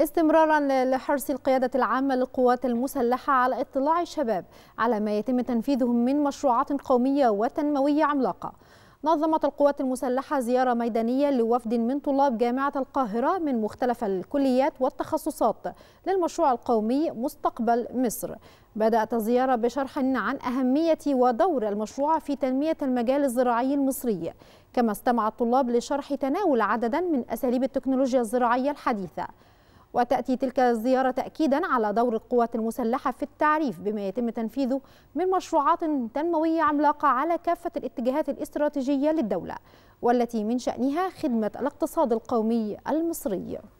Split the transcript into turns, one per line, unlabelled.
استمرارا لحرص القيادة العامة للقوات المسلحة على اطلاع الشباب على ما يتم تنفيذه من مشروعات قومية وتنموية عملاقة نظمت القوات المسلحة زيارة ميدانية لوفد من طلاب جامعة القاهرة من مختلف الكليات والتخصصات للمشروع القومي مستقبل مصر بدأت الزيارة بشرح عن أهمية ودور المشروع في تنمية المجال الزراعي المصري كما استمع الطلاب لشرح تناول عددا من أساليب التكنولوجيا الزراعية الحديثة وتأتي تلك الزيارة تأكيدا على دور القوات المسلحة في التعريف بما يتم تنفيذه من مشروعات تنموية عملاقة على كافة الاتجاهات الاستراتيجية للدولة والتي من شأنها خدمة الاقتصاد القومي المصري